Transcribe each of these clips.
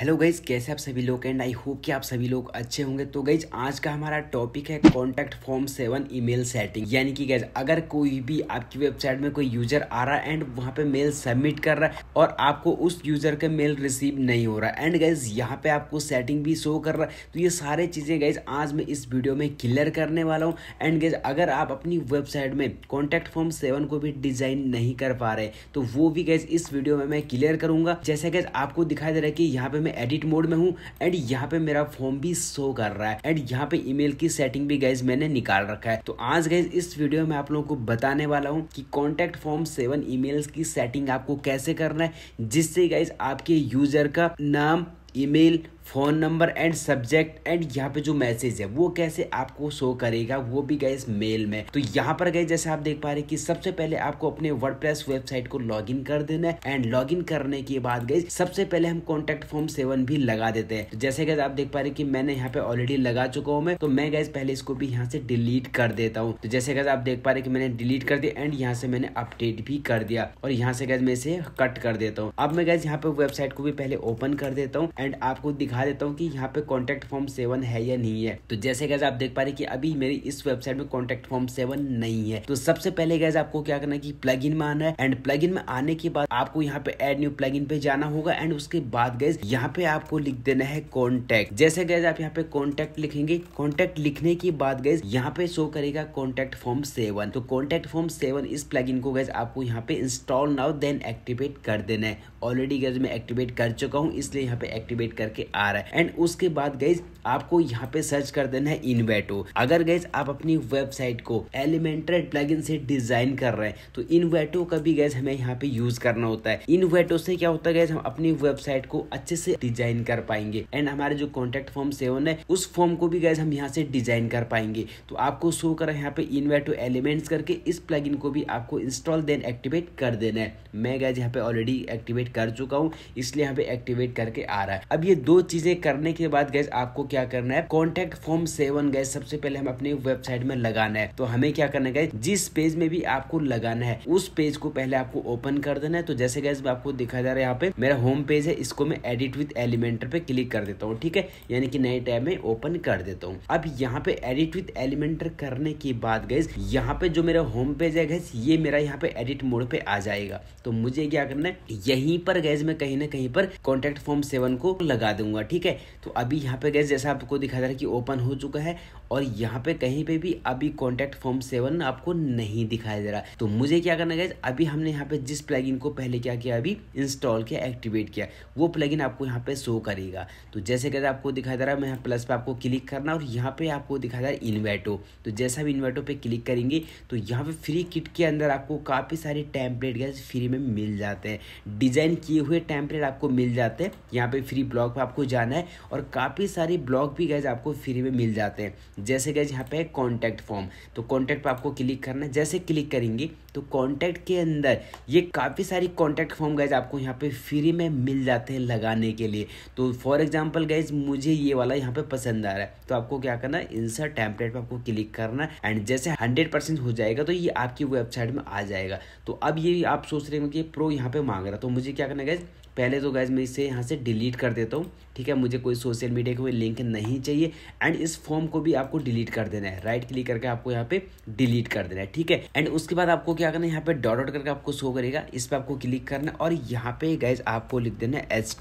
hello guys कैसे आप सभी लोग एंड आई होप कि आप सभी लोग अच्छे होंगे तो गाइज आज का हमारा टॉपिक है contact form seven email setting यानी कि गाइज अगर कोई भी आपकी वेबसाइट में कोई यूजर आ रहा है एंड वहां पे मेल सबमिट कर रहा है और आपको उस यूजर का मेल रिसीव नहीं हो रहा एंड गाइज यहाँ पे आपको सेटिंग भी शो कर रहा है तो ये सारे चीज़ें गाइज आज मैं इस वीडियो में क्लियर करने वाला हूँ एंड गाइज अगर आप अपनी वेबसाइट में कॉन्टैक्ट फॉर्म सेवन को भी डिजाइन नहीं कर पा रहे तो वो भी गाइज इस वीडियो में मैं क्लियर करूंगा जैसे गाइज आपको दिखाई दे रहा है कि यहाँ पे मैं मैं एडिट मोड में हूँ एंड यहाँ पे मेरा फॉर्म भी शो कर रहा है एंड यहाँ पे ईमेल की सेटिंग भी गाइज मैंने निकाल रखा है तो आज गाइज इस वीडियो में आप लोगों को बताने वाला हूँ कि कॉन्टेक्ट फॉर्म सेवन ईमेल्स की सेटिंग आपको कैसे करना है जिससे गाइज आपके यूजर का नाम email phone number and subject and यहाँ पे जो मैसेज है वो कैसे आपको शो करेगा वो भी गए मेल में तो यहाँ पर गए जैसे आप देख पा रहे कि सबसे पहले आपको अपने वर्ड वेबसाइट को लॉग इन कर देना है एंड लॉग इन करने के बाद गए सबसे पहले हम कॉन्टेक्ट फॉर्म सेवन भी लगा देते हैं तो जैसे गए आप देख पा रहे कि मैंने यहाँ पे ऑलरेडी लगा चुका हूँ मैं तो मैं गए पहले इसको भी यहाँ से डिलीट कर देता हूँ तो जैसे गए आप देख पा रहे कि मैंने डिलीट कर दिया एंड यहाँ से मैंने अपडेट भी कर दिया और यहाँ से गए मैं इसे कट कर देता हूँ अब मैं गए यहाँ पे वेबसाइट को भी पहले ओपन कर देता हूँ एंड आपको दिखा दिखा देता हूँ कि यहाँ पे कॉन्टैक्ट फॉर्म सेवन है या नहीं है तो जैसे कैसे आप देख पा रहे कि अभी मेरी इस वेबसाइट में कॉन्टैक्ट फॉर्म सेवन नहीं है तो सबसे पहले कैसे आपको क्या करना की प्लग इन में आना है एंड प्लग में आने के बाद आपको यहाँ पे एड न्यू प्लग पे जाना होगा एंड उसके बाद गैस यहाँ पे आपको लिख देना है कॉन्टैक्ट जैसे गैस आप यहाँ पे कॉन्टैक्ट लिखेंगे कॉन्टैक्ट लिखने के बाद गैस यहाँ पे शो करेगा कॉन्टैक्ट फॉर्म सेवन तो कॉन्टैक्ट फॉर्म सेवन इस प्लगइन को गैस आपको यहाँ पे इंस्टॉल नाउ देन एक्टिवेट कर देना है ऑलरेडी गैस मैं एक्टिवेट कर चुका हूँ इसलिए यहाँ पे एक्टिवेट करके आ रहा है एंड उसके बाद गई आपको यहाँ पे सर्च कर देना है इनवेटो अगर गैस आप अपनी वेबसाइट को एलिमेंटेड प्लगइन से डिजाइन कर रहे हैं तो इनवेटो का भी गैस हमें यहाँ पे यूज करना होता है इनवेटो से क्या होता है गैस हम अपनी वेबसाइट को अच्छे से डिजाइन कर पाएंगे एंड हमारे जो कॉन्टेक्ट फॉर्म सेवन है उस फॉर्म को भी गैस हम यहाँ से डिजाइन कर पाएंगे तो आपको शो कर यहाँ पे इनवेटो एलिमेंट्स करके इस प्लग को भी आपको इंस्टॉल देन एक्टिवेट कर देना है मैं गैस यहाँ पे ऑलरेडी एक्टिवेट कर चुका हूँ इसलिए यहाँ पे एक्टिवेट करके आ रहा है अब ये दो चीजें करने के बाद गैस आपको क्या करना है कॉन्टेक्ट फॉर्म सेवन गए सबसे पहले हम अपनी वेबसाइट में लगाना है तो हमें क्या करना है जिस पेज में भी आपको लगाना है उस पेज को पहले आपको ओपन कर देना है तो जैसे गैस आपको दिखा जा रहा है यहाँ पे मेरा होम पेज है इसको मैं एडिट विद एलिमेंटर पे क्लिक कर देता हूँ ठीक है यानी कि नए टैब में ओपन कर देता हूँ अब यहाँ पे एडिट विद एलिमेंटर करने के बाद गैस यहाँ पे जो मेरा होम पेज है गैस ये मेरा यहाँ पे एडिट मोड पे आ जाएगा तो मुझे क्या करना है यहीं पर गैस मैं कहीं ना कहीं पर कॉन्टेक्ट फॉर्म सेवन को लगा दूंगा ठीक है तो अभी यहाँ पे गैस जैसा आपको दिखा जा रहा है कि ओपन हो चुका है और यहाँ पे कहीं पे भी अभी कॉन्टेक्ट फॉर्म सेवन आपको नहीं दिखाई दे रहा तो मुझे क्या करना गया अभी हमने यहाँ पे जिस प्लगइन को पहले क्या किया अभी इंस्टॉल किया एक्टिवेट किया वो प्लगइन आपको यहाँ पे शो करेगा तो जैसे कहते आपको दिखाई दे रहा है मैं प्लस पे आपको क्लिक करना और यहाँ पे आपको दिखाई दे रहा है इन्वेटो तो जैसा भी इन्वेटो पे क्लिक करेंगे तो यहाँ पे फ्री किट के अंदर आपको काफ़ी सारे टैंपलेट गैस फ्री में मिल जाते हैं डिजाइन किए हुए टैंपलेट आपको मिल जाते हैं यहाँ पे फ्री ब्लॉग पे आपको जाना है और काफ़ी सारे ब्लॉग भी गैस आपको फ्री में मिल जाते हैं जैसे गए यहाँ पे कॉन्टैक्ट फॉर्म तो कॉन्टैक्ट पर आपको क्लिक करना है जैसे क्लिक करेंगे तो कॉन्टैक्ट के अंदर ये काफ़ी सारी कॉन्टैक्ट फॉर्म गैज आपको यहाँ पे फ्री में मिल जाते हैं लगाने के लिए तो फॉर एग्जाम्पल गैज मुझे ये वाला यहाँ पे पसंद आ रहा है तो आपको क्या करना है इंसर टैंपलेट पर आपको क्लिक करना एंड जैसे हंड्रेड परसेंट हो जाएगा तो ये आपकी वेबसाइट में आ जाएगा तो अब ये आप सोच रहे हो कि प्रो यहाँ पे मांग रहा तो मुझे क्या करना गैज पहले तो गैज़ मैं इसे यहाँ से डिलीट कर देता हूँ ठीक है मुझे कोई सोशल मीडिया की कोई लिंक नहीं चाहिए एंड इस फॉर्म को भी आपको डिलीट कर देना है राइट क्लिक करके आपको यहाँ पे डिलीट कर देना है ठीक है एंड उसके बाद आपको क्या करना है यहाँ पे डॉट डॉट करके आपको शो करेगा इस पर आपको क्लिक करना और यहाँ पे गैज आपको लिख देना है एच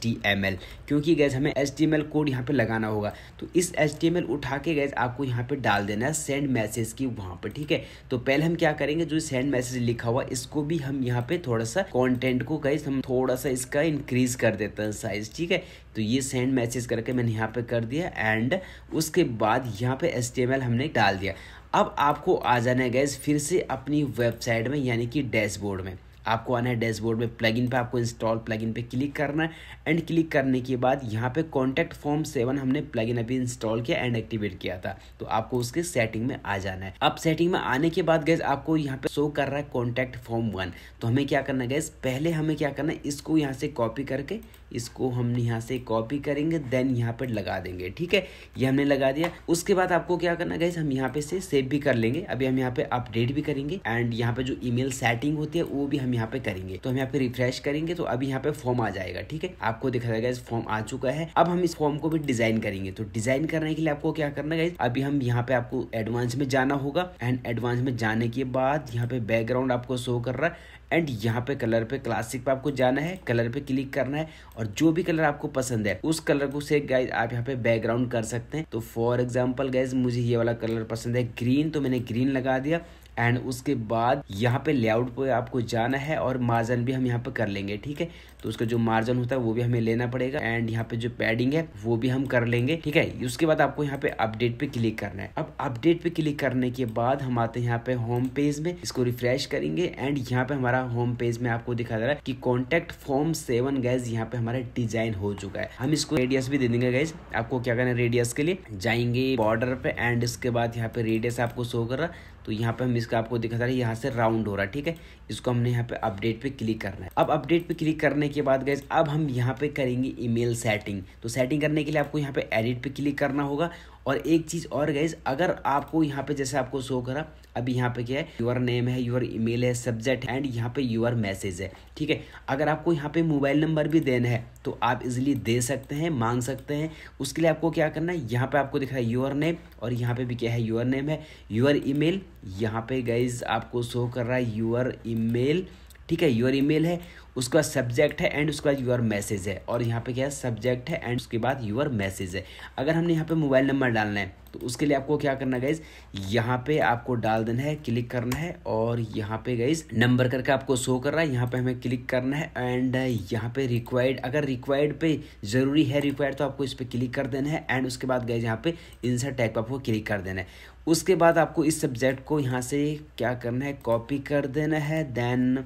क्योंकि गैज हमें एच कोड यहाँ पे लगाना होगा तो इस एच उठा के गैज आपको यहाँ पे डाल देना है सेंड मैसेज की वहां पर ठीक है तो पहले हम क्या करेंगे जो सेंड मैसेज लिखा हुआ इसको भी हम यहाँ पे थोड़ा सा कॉन्टेंट को गैज हम थोड़ा सा इसका इंक्रीज़ कर देता है साइज़ ठीक है तो ये सेंड मैसेज करके मैंने यहाँ पे कर दिया एंड उसके बाद यहाँ पे एस हमने डाल दिया अब आपको आ जाना है गैस फिर से अपनी वेबसाइट में यानी कि डैशबोर्ड में आपको आना है डैशबोर्ड में प्लगइन पे आपको इंस्टॉल प्लगइन पे क्लिक करना है एंड क्लिक करने के बाद यहाँ पे कॉन्टैक्ट फॉर्म सेवन हमने प्लगइन अभी इंस्टॉल किया एंड एक्टिवेट किया था तो आपको उसके सेटिंग में आ जाना है अब सेटिंग में आने के बाद गैस आपको यहाँ पे शो कर रहा है कॉन्टैक्ट फॉर्म वन तो हमें क्या करना है गैस पहले हमें क्या करना है इसको यहाँ से कॉपी करके इसको हम यहाँ से कॉपी करेंगे देन यहाँ पर लगा देंगे ठीक है ये हमने लगा दिया उसके बाद आपको क्या करना गैस हम यहाँ पे से सेव भी कर लेंगे अभी हम यहाँ पे अपडेट भी करेंगे एंड यहाँ पे जो ईमेल सेटिंग होती है वो भी हम यहाँ पे करेंगे तो हम यहाँ पे रिफ्रेश करेंगे तो अभी यहाँ पे फॉर्म आ जाएगा ठीक है आपको दिखा देगा इस फॉर्म आ चुका है अब हम इस फॉर्म को भी डिजाइन करेंगे तो डिजाइन करने के लिए आपको क्या करना है अभी हम यहाँ पे आपको एडवांस में जाना होगा एंड एडवांस में जाने के बाद यहाँ पे बैकग्राउंड आपको शो कर रहा है एंड यहाँ पे कलर पे क्लासिक पे आपको जाना है कलर पे क्लिक करना है और जो भी कलर आपको पसंद है उस कलर को से गाइज आप यहाँ पे बैकग्राउंड कर सकते हैं तो फॉर एग्जांपल गाइज मुझे ये वाला कलर पसंद है ग्रीन तो मैंने ग्रीन लगा दिया एंड उसके बाद यहाँ पे लेआउट पे आपको जाना है और मार्जिन भी हम यहाँ पे कर लेंगे ठीक है तो उसका जो मार्जिन होता है वो भी हमें लेना पड़ेगा एंड यहाँ पे जो पैडिंग है वो भी हम कर लेंगे ठीक है उसके बाद आपको यहाँ पे अपडेट पे क्लिक करना है अब अपडेट पे क्लिक करने के बाद हम आते हैं यहाँ पे होम पेज में इसको रिफ्रेश करेंगे एंड यहाँ पे हमारा होम पेज में आपको दिखा दे रहा है की कॉन्टेक्ट फॉर्म सेवन गैस यहाँ पे हमारा डिजाइन हो चुका है हम इसको रेडियस भी दे देंगे गैस आपको क्या करना है रेडियस के लिए जाएंगे बॉर्डर पे एंड इसके बाद यहाँ पे रेडियस आपको शो कर रहा तो यहाँ पे हम इसका आपको दिखा रहा है यहाँ से राउंड हो रहा है ठीक है इसको हमने यहाँ पे अपडेट पे क्लिक करना है अब अपडेट पे क्लिक करने के बाद गैस अब हम यहाँ पे करेंगे ईमेल सेटिंग तो सेटिंग करने के लिए आपको यहाँ पे एडिट पे क्लिक करना होगा और एक चीज़ और गई अगर आपको यहाँ पे जैसे आपको शो करा अभी यहाँ पे क्या है योर नेम है योर ईमेल है सब्जेक्ट एंड यहाँ पे योर मैसेज है ठीक है अगर आपको यहाँ पे मोबाइल नंबर भी देना है तो आप इजिली दे सकते हैं मांग सकते हैं उसके लिए आपको क्या करना है यहाँ पे आपको दिख रहा है योर नेम और यहाँ पे भी क्या है योर नेम है योर ईमेल यहाँ पे गाइज आपको शो कर रहा है योर ईमेल ठीक है योर ईमेल है उसके बाद सब्जेक्ट है एंड उसके बाद योर मैसेज है और यहाँ पे क्या है सब्जेक्ट है एंड उसके बाद योर मैसेज है अगर हमने यहाँ पे मोबाइल नंबर डालना है तो उसके लिए आपको क्या करना गाइज यहाँ पे आपको डाल देना है क्लिक करना है और यहाँ पे गाइज नंबर करके आपको शो कर रहा है यहाँ पे हमें क्लिक करना है एंड यहाँ पे रिक्वायर्ड अगर रिक्वायर्ड पे जरूरी है रिक्वायर्ड तो आपको इस पर क्लिक कर देना है एंड उसके बाद गाइज यहाँ पे इंसर्ट टैग पर आपको क्लिक कर देना है उसके बाद आपको इस सब्जेक्ट को यहाँ से क्या करना है कॉपी कर देना है देन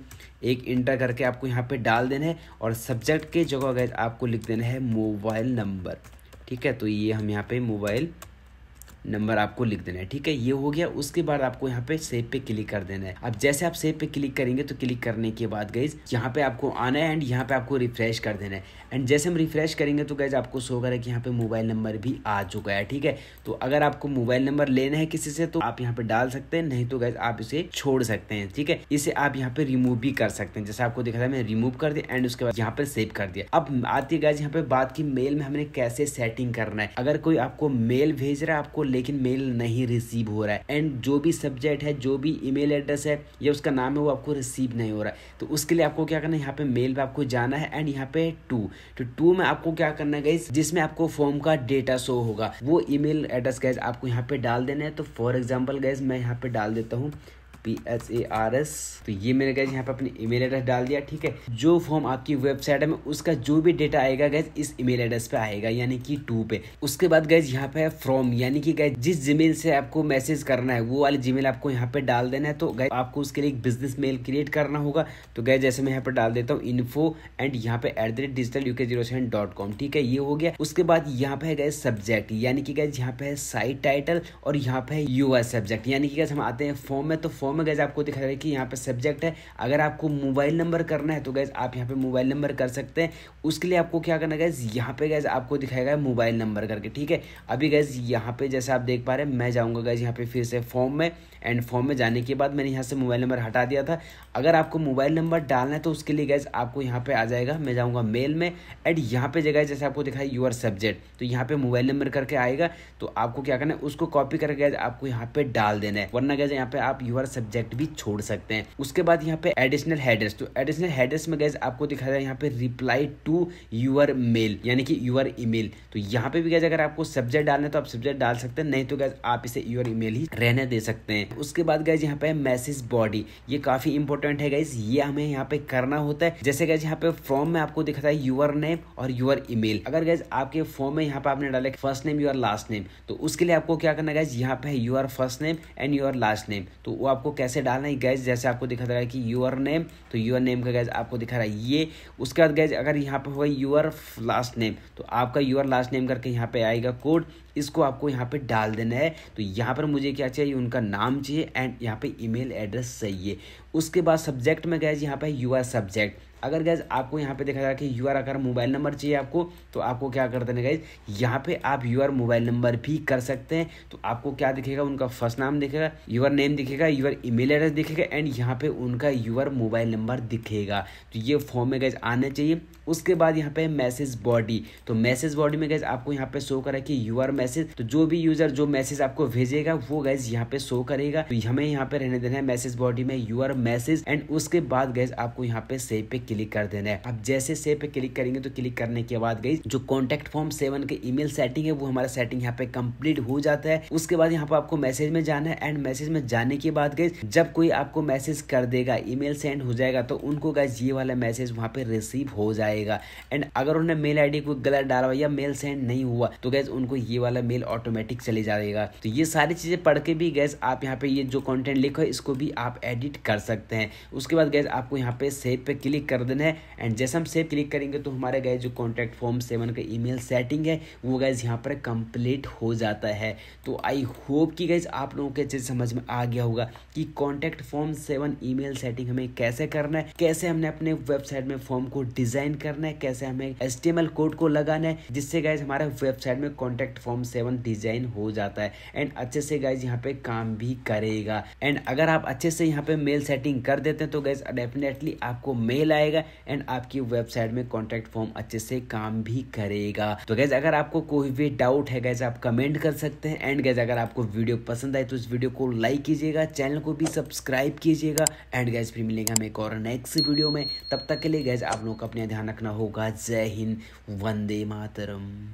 एक इंटर करके आपको यहाँ पे डाल देना है और सब्जेक्ट के जगह आपको लिख देना है मोबाइल नंबर ठीक है तो ये हम यहाँ पे मोबाइल नंबर आपको लिख देना है ठीक है ये हो गया उसके बाद आपको यहाँ पे सेव पे क्लिक कर देना है अब जैसे आप सेव पे क्लिक करेंगे तो क्लिक करने के बाद गैज यहाँ पे आपको आना है एंड यहाँ पे आपको रिफ्रेश कर देना है एंड जैसे हम रिफ्रेश करेंगे तो गैज आपको शो करेगा कि यहाँ पे मोबाइल नंबर भी आ चुका है ठीक है तो अगर आपको मोबाइल नंबर लेना है किसी से तो आप यहाँ पे डाल सकते हैं नहीं तो गैज आप इसे छोड़ सकते हैं ठीक है इसे आप यहाँ पे रिमूव भी कर सकते हैं जैसे आपको दिखा है मैंने रिमूव कर दिया एंड उसके बाद यहाँ पे सेव कर दिया अब आती है गैज यहाँ पे बात की मेल में हमने कैसे सेटिंग करना है अगर कोई आपको मेल भेज रहा है आपको लेकिन मेल नहीं रिसीव हो रहा है एंड जो भी सब्जेक्ट है जो भी ईमेल एड्रेस है या उसका नाम है वो आपको रिसीव नहीं हो रहा है तो उसके लिए आपको क्या करना है यहाँ पे मेल पे आपको जाना है एंड यहाँ पे टू तो टू में आपको क्या करना है गाइज जिसमें आपको फॉर्म का डेटा शो होगा वो ईमेल एड्रेस गाइज आपको यहाँ पे डाल देना है तो फॉर एग्जाम्पल गाइज मैं यहाँ पे डाल देता हूँ P S A R S तो ये मैंने गैस यहाँ पे अपने ईमेल एड्रेस डाल दिया ठीक है जो फॉर्म आपकी वेबसाइट में उसका जो भी डेटा आएगा गैस इस ईमेल एड्रेस पे आएगा यानी कि टू पे उसके बाद गैस यहाँ पे फ्रॉम यानी कि गैस जिस जीमेल से आपको मैसेज करना है वो वाली जी आपको यहाँ पे डाल देना है तो गैस आपको उसके लिए एक बिजनेस मेल क्रिएट करना होगा तो गैस जैसे मैं यहाँ पे डाल देता हूँ इन्फो एंड यहाँ पे at the rate digital UK zero dot com ठीक है ये हो गया उसके बाद यहाँ पे गए सब्जेक्ट यानी कि गैस यहाँ पे है साइट टाइटल और यहाँ पे यूएस सब्जेक्ट यानी कि गैस हम आते हैं फॉर्म में तो फॉर्म नाउ में गैस आपको दिखा रहा है कि यहाँ पर सब्जेक्ट है अगर आपको मोबाइल नंबर करना है तो गैस आप यहाँ पे मोबाइल नंबर कर सकते हैं उसके लिए आपको क्या करना गैस यहाँ पे गैस आपको दिखाएगा मोबाइल नंबर करके ठीक है अभी गैस यहाँ पे जैसे आप देख पा रहे हैं मैं जाऊँगा गैस यहाँ पे फिर से फॉर्म में एंड फॉर्म में जाने के बाद मैंने यहाँ से मोबाइल नंबर हटा दिया था अगर आपको मोबाइल नंबर डालना है तो उसके लिए गैस आपको यहाँ पे आ जाएगा मैं जाऊँगा मेल में एंड यहाँ पे जगह जैसे आपको दिखाई यूर सब्जेक्ट तो यहाँ पे मोबाइल नंबर करके आएगा तो आपको क्या करना है उसको कॉपी करके गैस आपको यहाँ पे डाल देना है वरना गैस यहाँ पे आप यूर सब्जेक्ट सब्जेक्ट भी छोड़ सकते हैं उसके बाद यहाँ पे एडिशनल हेडर्स तो एडिशनल हेडर्स में गैस आपको दिखा रहा है यहाँ पे रिप्लाई टू यूर मेल यानी कि यूर ईमेल तो यहाँ पे भी गैस अगर आपको सब्जेक्ट डालना है तो आप सब्जेक्ट डाल सकते हैं नहीं तो गैस आप इसे यूर ईमेल ही रहने दे सकते हैं उसके बाद गैस यहाँ पे मैसेज बॉडी ये काफी इंपॉर्टेंट है गैस ये हमें यहाँ पे करना होता है जैसे गैस यहाँ पे फॉर्म में आपको दिखा है यूर नेम और यूर ईमेल अगर गैस आपके फॉर्म में यहाँ पे आपने डाला first name your last name तो उसके लिए आपको क्या करना गैस यहाँ पे your first name and your last name तो वो आपको कैसे डालना है गैस जैसे आपको दिखा रहा है कि यूअर नेम तो यूअर नेम का गैस आपको दिखा रहा है ये उसके बाद गैस अगर यहाँ पर होगा यूअर लास्ट नेम तो आपका यूअर लास्ट नेम करके यहाँ पे आएगा कोड इसको आपको यहाँ पे डाल देना है तो यहाँ पर मुझे क्या चाहिए उनका नाम चाहिए एंड यहाँ पे ईमेल एड्रेस चाहिए उसके बाद सब्जेक्ट में गैस यहाँ पे यूआर सब्जेक्ट अगर गैज आपको यहाँ पे देखा जाए कि यू आर अगर मोबाइल नंबर चाहिए आपको तो आपको क्या कर देना गैज यहाँ पे आप यू आर मोबाइल नंबर भी कर सकते हैं तो आपको क्या दिखेगा उनका फर्स्ट नाम दिखेगा यूर नेम दिखेगा यूर ईमेल एड्रेस दिखेगा एंड यहाँ पे उनका यूर मोबाइल नंबर दिखेगा तो ये फॉर्म में गैज आना चाहिए उसके बाद यहाँ पे मैसेज बॉडी तो मैसेज बॉडी में गैज आपको यहाँ पे शो करा कि यू आर मैसेज तो जो भी यूजर जो मैसेज आपको भेजेगा वो गैज यहाँ पे शो करेगा तो हमें यहाँ पे रहने देना है मैसेज बॉडी में यू आर मैसेज एंड उसके बाद गैज आपको यहाँ पे सेव पे क्लिक कर देना है अब जैसे सेव पे क्लिक करेंगे तो क्लिक करने के बाद गई जो कॉन्टेक्ट फॉर्म सेवन के ईमेल सेटिंग है वो हमारा सेटिंग यहाँ पे कम्प्लीट हो जाता है उसके बाद यहाँ पे आपको मैसेज में जाना है एंड मैसेज में जाने के बाद गई जब कोई आपको मैसेज कर देगा ईमेल सेंड हो जाएगा तो उनको गाइज ये वाला मैसेज वहाँ पे रिसीव हो जाएगा एंड अगर उन्होंने मेल आईडी को गलत डाला हुआ या मेल सेंड नहीं हुआ तो गैस उनको ये वाला मेल ऑटोमेटिक चले जाएगा तो ये सारी चीजें पढ़ के भी गैस आप यहाँ पे ये जो कंटेंट लिखो इसको भी आप एडिट कर सकते हैं उसके बाद गैस आपको यहाँ पे सेव पे क्लिक कर कर देना है एंड जैसे हम सेव क्लिक करेंगे तो हमारे गए जो कॉन्टैक्ट फॉर्म सेवन का ईमेल सेटिंग है वो गैज यहाँ पर कंप्लीट हो जाता है तो आई होप कि गैज आप लोगों के अच्छे समझ में आ गया होगा कि contact form seven e setting हमें कैसे करना है कैसे हमने अपने वेबसाइट में फॉर्म को डिजाइन करना है कैसे हमें एस कोड को लगाना है जिससे गाइज हमारे वेबसाइट में कॉन्टैक्ट फॉर्म सेवन डिजाइन हो जाता है एंड अच्छे से गाइज यहाँ पे काम भी करेगा एंड अगर आप अच्छे से यहाँ पे मेल सेटिंग कर देते हैं तो गाइज डेफिनेटली आपको मेल आए जाएगा एंड आपकी वेबसाइट में कॉन्टेक्ट फॉर्म अच्छे से काम भी करेगा तो गैस अगर आपको कोई भी डाउट है गैस आप कमेंट कर सकते हैं एंड गैस अगर आपको वीडियो पसंद आए तो इस वीडियो को लाइक कीजिएगा चैनल को भी सब्सक्राइब कीजिएगा एंड गैस फिर मिलेगा हम एक और नेक्स्ट वीडियो में तब तक के लिए गैस आप लोगों का अपना ध्यान रखना होगा जय हिंद वंदे मातरम